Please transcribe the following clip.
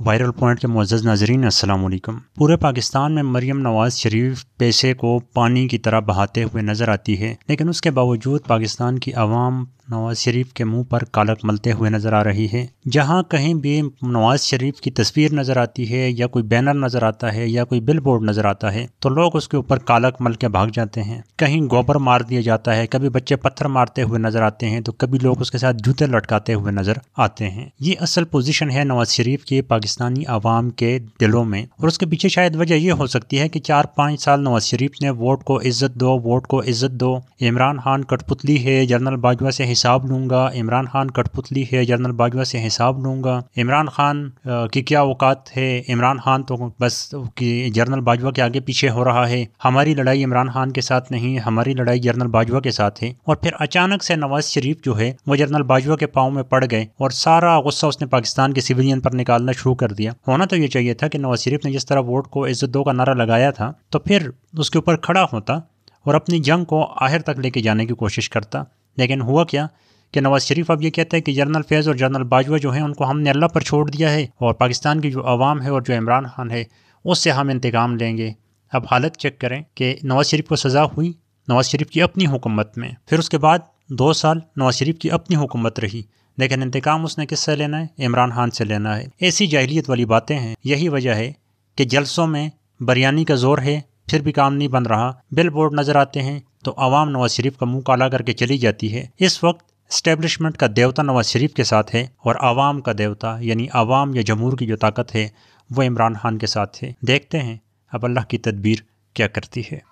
viral point के मज्ज़ नाजरीन असलकम पूरे पाकिस्तान में मरीम नवाज़ शरीफ पैसे को पानी की तरह बहाते हुए नज़र आती है लेकिन उसके बावजूद पाकिस्तान की आवाम नवाज शरीफ के मुंह पर कालक मलते हुए नज़र आ रही है जहां कहीं भी नवाज शरीफ की तस्वीर नज़र आती है या कोई बैनर नज़र आता है या कोई बिल बोर्ड नज़र आता है तो लोग उसके ऊपर कालक मल के भाग जाते हैं कहीं गोबर मार दिया जाता है कभी बच्चे पत्थर मारते हुए नज़र आते हैं तो कभी लोग उसके साथ जूते लटकाते हुए नज़र आते हैं ये असल पोजिशन है नवाज शरीफ की पाकिस्तानी आवाम के दिलों में और उसके पीछे शायद वजह यह हो सकती है कि चार पाँच साल नवाज शरीफ ने वोट को इज्जत दो वोट को इज्जत दो इमरान खान कठपुतली है जनरल बाजवा से हिसाब लूंगा इमरान खान कठपुतली है जनरल बाजवा से हिसाब लूंगा इमरान खान की क्या औकात है इमरान खान तो बस जनरल बाजवा के आगे पीछे हो रहा है हमारी लड़ाई इमरान खान के साथ नहीं हमारी लड़ाई जनरल बाजवा के साथ है और फिर अचानक से नवाज शरीफ जो है वो जनरल बाजवा के पाँव में पड़ गए और सारा गुस्सा उसने पाकिस्तान के सिविलियन पर निकालना शुरू शुरू कर दिया होना तो ये चाहिए था कि नवाज शरीफ ने जिस तरह वोट को इज्जत दो का नारा लगाया था तो फिर उसके ऊपर खड़ा होता और अपनी जंग को आहिर तक लेके जाने की कोशिश करता लेकिन हुआ क्या कि नवाज़ शरीफ अब ये कहते हैं कि जनरल फैज़ और जनरल बाजवा जो हैं उनको हमने अल्लाह पर छोड़ दिया है और पाकिस्तान की जो आवाम है और जो इमरान खान है उससे हम इंतकाम लेंगे अब हालत चेक करें कि नवाज़ शरीफ को सज़ा हुई नवाज शरीफ की अपनी हुकूमत में फिर उसके बाद दो साल नवाज शरीफ की अपनी हुकूमत रही लेकिन इंतकाम उसने किससे लेना है इमरान खान से लेना है ऐसी जाहलीत वाली बातें हैं यही वजह है कि जलसों में बरयानी का जोर है फिर भी काम नहीं बन रहा बिल बोर्ड नज़र आते हैं तो आवाम नवाज शरीफ का मुंह काला करके चली जाती है इस वक्त स्टैब्लिशमेंट का देवता नवाज शरीफ के साथ है और आवाम का देवता यानी आवाम या जमूर की जो ताकत है वो इमरान खान के साथ है देखते हैं अब अल्लाह की तदबीर क्या करती है